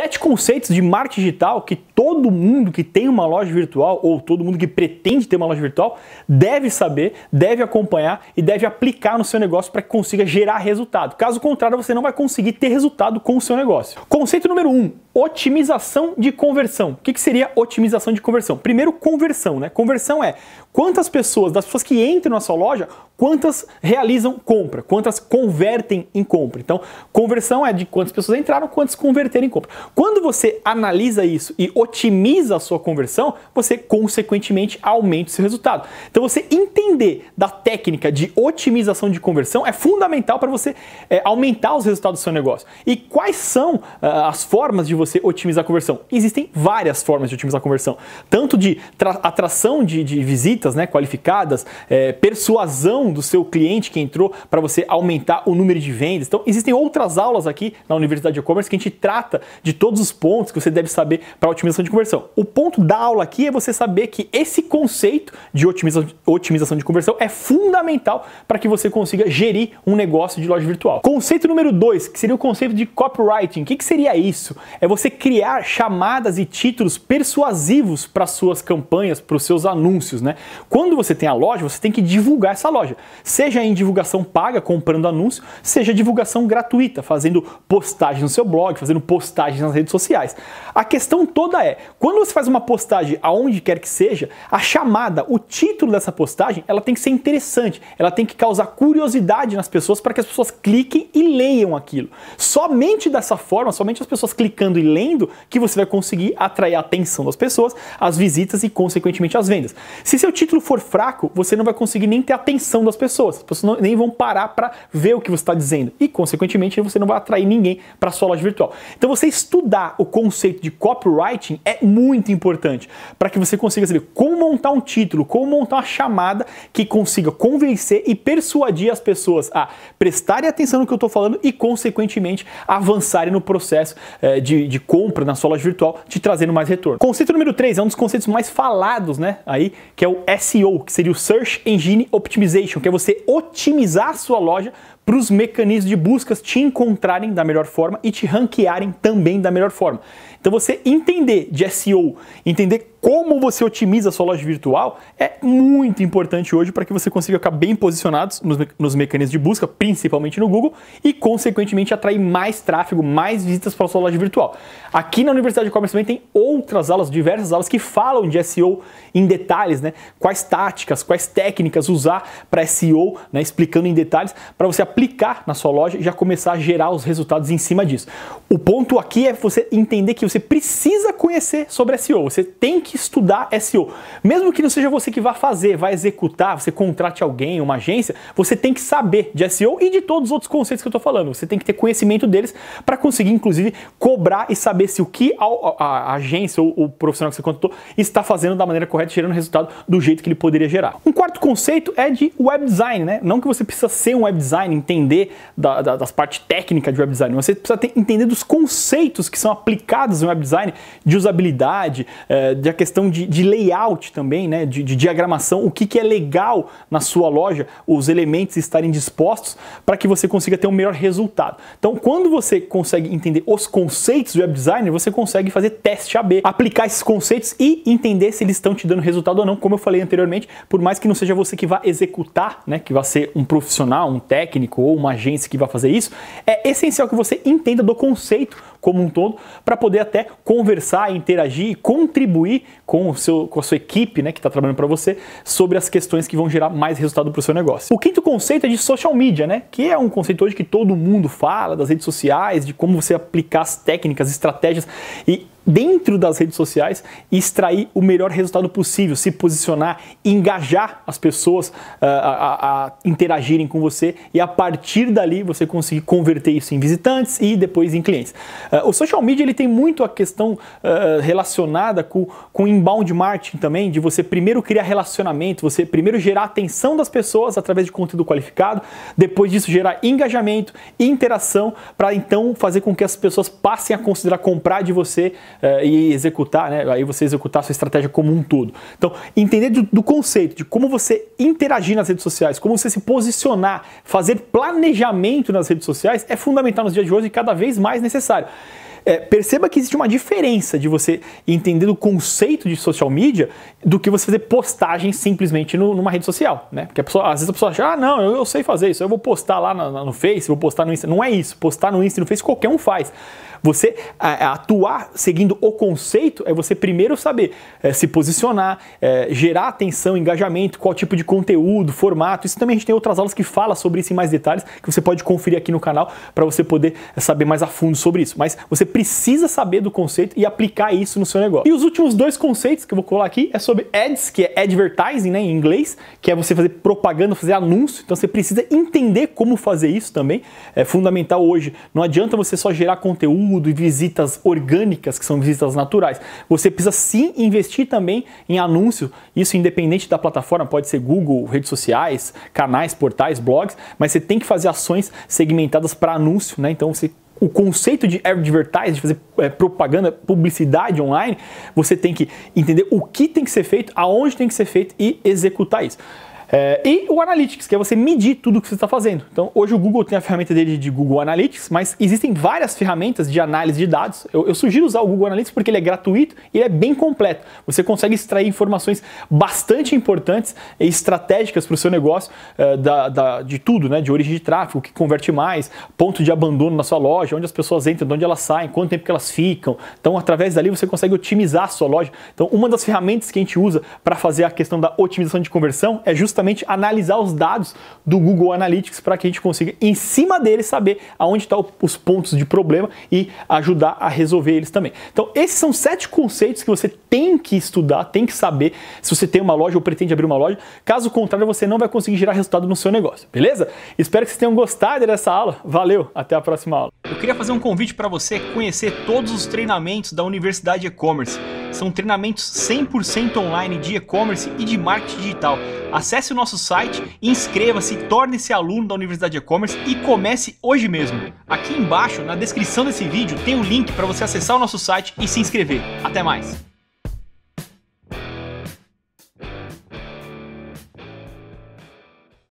Sete conceitos de marketing digital que todo mundo que tem uma loja virtual ou todo mundo que pretende ter uma loja virtual deve saber, deve acompanhar e deve aplicar no seu negócio para que consiga gerar resultado. Caso contrário, você não vai conseguir ter resultado com o seu negócio. Conceito número um, otimização de conversão. O que, que seria otimização de conversão? Primeiro, conversão, né? Conversão é Quantas pessoas, das pessoas que entram na sua loja, quantas realizam compra, quantas convertem em compra. Então, conversão é de quantas pessoas entraram, quantas converteram em compra. Quando você analisa isso e otimiza a sua conversão, você consequentemente aumenta o seu resultado. Então, você entender da técnica de otimização de conversão é fundamental para você é, aumentar os resultados do seu negócio. E quais são uh, as formas de você otimizar a conversão? Existem várias formas de otimizar a conversão, tanto de atração de, de visitas ferramentas né, qualificadas, é, persuasão do seu cliente que entrou para você aumentar o número de vendas. Então, existem outras aulas aqui na Universidade e-commerce que a gente trata de todos os pontos que você deve saber para otimização de conversão. O ponto da aula aqui é você saber que esse conceito de otimização, otimização de conversão é fundamental para que você consiga gerir um negócio de loja virtual. Conceito número 2, que seria o conceito de copywriting. O que, que seria isso? É você criar chamadas e títulos persuasivos para suas campanhas, para os seus anúncios, né? Quando você tem a loja, você tem que divulgar essa loja. Seja em divulgação paga, comprando anúncio, seja divulgação gratuita, fazendo postagens no seu blog, fazendo postagens nas redes sociais. A questão toda é, quando você faz uma postagem aonde quer que seja, a chamada, o título dessa postagem, ela tem que ser interessante, ela tem que causar curiosidade nas pessoas para que as pessoas cliquem e leiam aquilo. Somente dessa forma, somente as pessoas clicando e lendo, que você vai conseguir atrair a atenção das pessoas, as visitas e, consequentemente, as vendas. Se seu título for fraco, você não vai conseguir nem ter atenção das pessoas. As pessoas não, nem vão parar para ver o que você está dizendo. E, consequentemente, você não vai atrair ninguém para sua loja virtual. Então, você estudar o conceito de copywriting é muito importante para que você consiga saber como montar um título, como montar uma chamada que consiga convencer e persuadir as pessoas a prestarem atenção no que eu estou falando e, consequentemente, avançarem no processo eh, de, de compra na sua loja virtual, te trazendo mais retorno. Conceito número 3 é um dos conceitos mais falados, né? Aí, que é o SEO, que seria o Search Engine Optimization, que é você otimizar a sua loja para os mecanismos de buscas te encontrarem da melhor forma e te ranquearem também da melhor forma. Então você entender de SEO, entender como você otimiza a sua loja virtual é muito importante hoje para que você consiga ficar bem posicionado nos, me nos mecanismos de busca, principalmente no Google, e consequentemente atrair mais tráfego, mais visitas para a sua loja virtual. Aqui na Universidade de Comércio também tem outras aulas, diversas aulas que falam de SEO em detalhes, né? Quais táticas, quais técnicas usar para SEO, né? explicando em detalhes para você aplicar na sua loja e já começar a gerar os resultados em cima disso. O ponto aqui é você entender que você precisa conhecer sobre SEO, você tem que que estudar SEO. Mesmo que não seja você que vá fazer, vai executar, você contrate alguém, uma agência, você tem que saber de SEO e de todos os outros conceitos que eu estou falando. Você tem que ter conhecimento deles para conseguir, inclusive, cobrar e saber se o que a, a, a agência ou o profissional que você contratou está fazendo da maneira correta, gerando resultado do jeito que ele poderia gerar. Um quarto conceito é de web design, né? Não que você precisa ser um web design, entender da, da, das partes técnicas de web design, você precisa ter, entender dos conceitos que são aplicados no web design, de usabilidade, eh, de questão de, de layout também, né? De, de, diagramação, o que, que é legal na sua loja, os elementos estarem dispostos para que você consiga ter um melhor resultado. Então, quando você consegue entender os conceitos do web designer, você consegue fazer teste AB, aplicar esses conceitos e entender se eles estão te dando resultado ou não, como eu falei anteriormente, por mais que não seja você que vá executar, né? Que vá ser um profissional, um técnico ou uma agência que vá fazer isso, é essencial que você entenda do conceito como um todo, para poder até conversar, interagir e contribuir com, o seu, com a sua equipe né, que está trabalhando para você sobre as questões que vão gerar mais resultado para o seu negócio. O quinto conceito é de social media, né? Que é um conceito hoje que todo mundo fala, das redes sociais, de como você aplicar as técnicas, estratégias e dentro das redes sociais e extrair o melhor resultado possível, se posicionar, engajar as pessoas ah, a, a, a, interagirem com você e a partir dali você conseguir converter isso em visitantes e depois em clientes. Ah, o social media ele tem muito a questão ah, relacionada com, com inbound marketing também, de você primeiro criar relacionamento, você primeiro gerar atenção das pessoas através de conteúdo qualificado, depois disso gerar engajamento, interação, para então fazer com que as pessoas passem a considerar comprar de você uh, e executar, né? Aí você executar a sua estratégia como um todo. Então, entender do, do conceito de como você interagir nas redes sociais, como você se posicionar, fazer planejamento nas redes sociais é fundamental nos dias de hoje e cada vez mais necessário. É, perceba que existe uma diferença de você entender o conceito de social media do que você fazer postagem simplesmente no, numa rede social, né? Porque pessoa, às vezes a pessoa acha, ah, não, eu, eu, sei fazer isso, eu vou postar lá no Face, vou postar no Insta. Não é isso. Postar no Insta e no Face qualquer um faz. Você atuar seguindo o conceito é você primeiro saber é, se posicionar, é, gerar atenção, engajamento, qual tipo de conteúdo, formato. Isso também a gente tem outras aulas que fala sobre isso em mais detalhes, que você pode conferir aqui no canal para você poder é, saber mais a fundo sobre isso. Mas você precisa saber do conceito e aplicar isso no seu negócio. E os últimos dois conceitos que eu vou colar aqui é sobre ads, que é advertising né, em inglês, que é você fazer propaganda, fazer anúncio. Então você precisa entender como fazer isso também. É fundamental hoje. Não adianta você só gerar conteúdo e visitas orgânicas, que são visitas naturais. Você precisa sim investir também em anúncio, isso independente da plataforma, pode ser Google, redes sociais, canais, portais, blogs, mas você tem que fazer ações segmentadas para anúncio, né? Então você o conceito de advertising, de fazer é, propaganda, publicidade online, você tem que entender o que tem que ser feito, aonde tem que ser feito e executar isso. É, e o Analytics, que é você medir tudo que você está fazendo. Então, hoje o Google tem a ferramenta dele de Google Analytics, mas existem várias ferramentas de análise de dados. Eu, eu sugiro usar o Google Analytics porque ele é gratuito e ele é bem completo. Você consegue extrair informações bastante importantes e estratégicas para o seu negócio é, da, da, de tudo, né? De origem de tráfego, o que converte mais, ponto de abandono na sua loja, onde as pessoas entram, de onde elas saem, quanto tempo que elas ficam. Então, através dali você consegue otimizar a sua loja. Então, uma das ferramentas que a gente usa para fazer a questão da otimização de conversão é justamente justamente analisar os dados do Google Analytics para que a gente consiga, em cima deles, saber aonde estão tá os pontos de problema e ajudar a resolver eles também. Então, esses são sete conceitos que você tem que estudar, tem que saber se você tem uma loja ou pretende abrir uma loja. Caso contrário, você não vai conseguir gerar resultado no seu negócio, beleza? Espero que vocês tenham gostado dessa aula. Valeu, até a próxima aula. Eu queria fazer um convite para você conhecer todos os treinamentos da Universidade E-Commerce. São treinamentos 100% online de e-commerce e de marketing digital. Acesse o nosso site, inscreva-se, torne-se aluno da Universidade E-commerce e comece hoje mesmo. Aqui embaixo, na descrição desse vídeo, tem o um link para você acessar o nosso site e se inscrever. Até mais!